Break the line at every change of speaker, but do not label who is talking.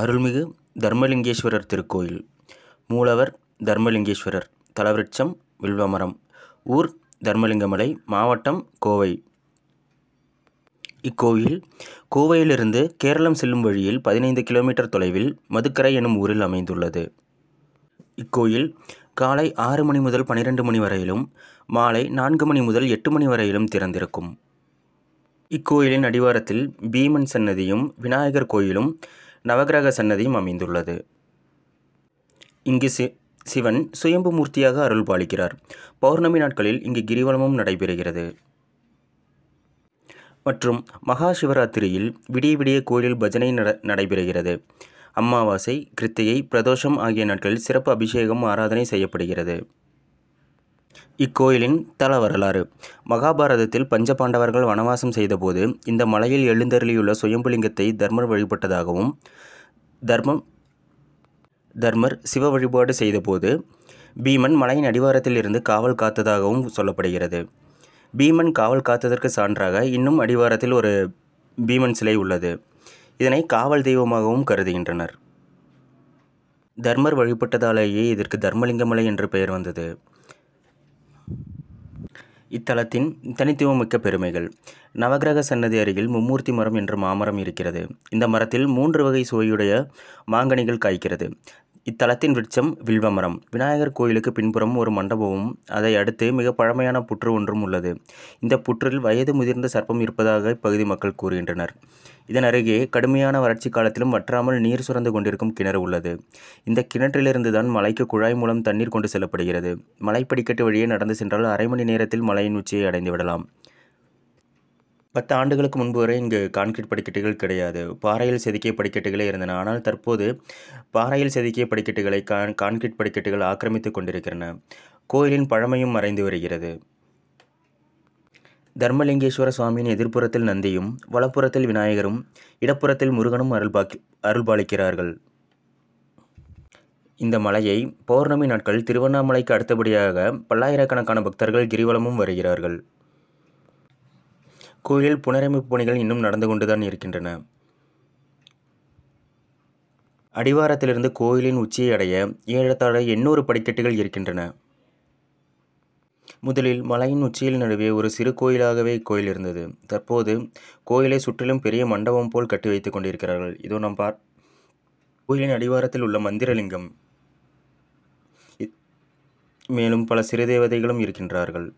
அருள்மிகு தர்மலிங்கேஸ்வரர் திருக்கோயில் மூலவர் தர்மலிங்கேஸ்வரர் தலவிருட்சம் வில்வமரம் ஊர் தர்மலிங்கமலை மாவட்டம் கோவை இக்கோயில் கோவையிலிருந்து கேரளம் செல்லும் வழியில் பதினைந்து கிலோமீட்டர் தொலைவில் மதுக்கரை எனும் ஊரில் அமைந்துள்ளது இக்கோயில் காலை ஆறு மணி முதல் பனிரெண்டு மணி வரையிலும் மாலை நான்கு மணி முதல் எட்டு மணி வரையிலும் திறந்திருக்கும் இக்கோயிலின் அடிவாரத்தில் பீமன் சன்னதியும் விநாயகர் கோயிலும் நவகிரக சன்னதியும் அமைந்துள்ளது இங்கு சி சிவன் சுயம்பு மூர்த்தியாக அருள் பாலிக்கிறார் பௌர்ணமி நாட்களில் இங்கு கிரிவலமும் நடைபெறுகிறது மற்றும் மகா சிவராத்திரியில் விடிய விடிய கோயிலில் பஜனை நட நடைபெறுகிறது அமாவாசை கிருத்திகை பிரதோஷம் ஆகிய நாட்களில் சிறப்பு அபிஷேகம் ஆராதனை செய்யப்படுகிறது இக்கோயிலின் தல வரலாறு மகாபாரதத்தில் பஞ்சபாண்டவர்கள் வனவாசம் செய்தபோது இந்த மலையில் எழுந்தருளியுள்ள சுயம்புலிங்கத்தை தர்மர் வழிபட்டதாகவும் தர்மம் தர்மர் சிவ வழிபாடு செய்தபோது பீமன் மலையின் அடிவாரத்தில் இருந்து காவல் காத்ததாகவும் சொல்லப்படுகிறது பீமன் காவல் காத்ததற்கு சான்றாக இன்னும் அடிவாரத்தில் ஒரு பீமன் சிலை உள்ளது இதனை காவல் தெய்வமாகவும் கருதுகின்றனர் தர்மர் வழிபட்டதாலேயே இதற்கு தர்மலிங்கமலை என்று பெயர் வந்தது இத்தலத்தின் தனித்துவமிக்க பெருமைகள் நவகிரக சன்னதி அருகில் மும்மூர்த்தி மரம் என்ற மாமரம் இருக்கிறது இந்த மரத்தில் மூன்று வகை சுவையுடைய மாங்கனிகள் காய்க்கிறது இத்தலத்தின் விருட்சம் வில்வமரம் விநாயகர் கோயிலுக்கு பின்புறம் ஒரு மண்டபமும் அதை அடுத்து மிக பழமையான புற்று ஒன்றும் உள்ளது இந்த புற்றில் வயது முதிர்ந்த சர்ப்பம் இருப்பதாக இப்பகுதி மக்கள் கூறுகின்றனர் இதன் அருகே கடுமையான வறட்சி காலத்திலும் வற்றாமல் நீர் சுரந்து கொண்டிருக்கும் கிணறு உள்ளது இந்த கிணற்றிலிருந்து தான் மலைக்கு குழாய் மூலம் தண்ணீர் கொண்டு செல்லப்படுகிறது மலைப்படிக்கட்டு வழியே நடந்து சென்றால் அரை மணி நேரத்தில் மலையின் உச்சியை அடைந்து விடலாம் பத்து ஆண்டுகளுக்கு முன்பு வரை இங்கு கான்கிரீட் படிக்கட்டுகள் கிடையாது பாறையில் செதுக்கிய படிக்கட்டுகளே இருந்தன ஆனால் தற்போது பாறையில் செதுக்கிய படிக்கட்டுகளை கான் கான்கிரீட் படிக்கட்டுகள் ஆக்கிரமித்து கொண்டிருக்கின்றன கோயிலின் பழமையும் மறைந்து வருகிறது தர்மலிங்கேஸ்வர சுவாமியின் எதிர்ப்புறத்தில் நந்தியும் வலப்புறத்தில் விநாயகரும் இடப்புறத்தில் முருகனும் அருள்பாக்கி அருள்பாலிக்கிறார்கள் இந்த மலையை பௌர்ணமி நாட்கள் திருவண்ணாமலைக்கு அடுத்தபடியாக பல்லாயிரக்கணக்கான பக்தர்கள் கிரிவலமும் வருகிறார்கள் கோயில் புனரமைப்பு பணிகள் இன்னும் நடந்து கொண்டுதான் இருக்கின்றன அடிவாரத்திலிருந்து கோயிலின் உச்சியை அடைய ஏழத்தாழ எண்ணூறு படிக்கட்டுகள் இருக்கின்றன முதலில் மலையின் உச்சியில் நடுவே ஒரு சிறு கோயிலாகவே கோயில் இருந்தது தற்போது கோயிலை சுற்றிலும் பெரிய மண்டபம் போல் கட்டி வைத்துக் கொண்டிருக்கிறார்கள் இதோ நாம் பார் கோயிலின் அடிவாரத்தில் உள்ள மந்திரலிங்கம் மேலும் பல சிறு தேவதைகளும் இருக்கின்றார்கள்